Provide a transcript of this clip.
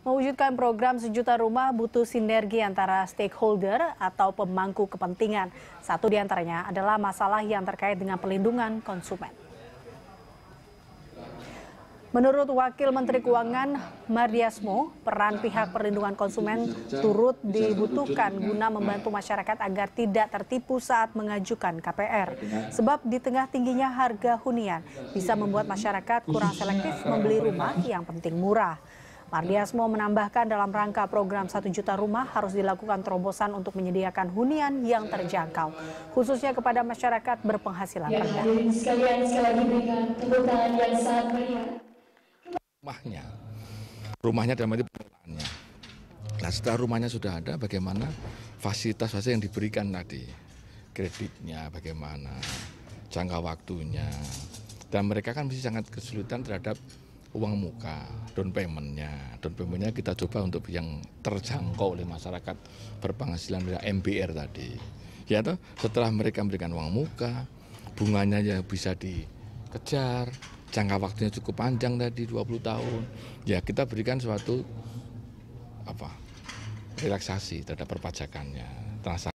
Mewujudkan program sejuta rumah butuh sinergi antara stakeholder atau pemangku kepentingan. Satu di antaranya adalah masalah yang terkait dengan pelindungan konsumen. Menurut Wakil Menteri Keuangan Mardiasmo, peran pihak perlindungan konsumen turut dibutuhkan guna membantu masyarakat agar tidak tertipu saat mengajukan KPR. Sebab di tengah tingginya harga hunian bisa membuat masyarakat kurang selektif membeli rumah yang penting murah. Mardiasmo menambahkan dalam rangka program 1 juta rumah harus dilakukan terobosan untuk menyediakan hunian yang terjangkau, khususnya kepada masyarakat berpenghasilan ya, rendah. Rumahnya, rumahnya dalam arti pengelolaannya. Nah setelah rumahnya sudah ada, bagaimana fasilitas-fasilitas yang diberikan tadi, kreditnya bagaimana, jangka waktunya. Dan mereka kan masih sangat kesulitan terhadap uang muka, down paymentnya. Down paymentnya kita coba untuk yang terjangkau oleh masyarakat berpenghasilan MBR tadi. Ya toh, setelah mereka memberikan uang muka, bunganya ya bisa dikejar, jangka waktunya cukup panjang tadi 20 tahun. Ya kita berikan suatu apa relaksasi terhadap perpajakannya, transaksi.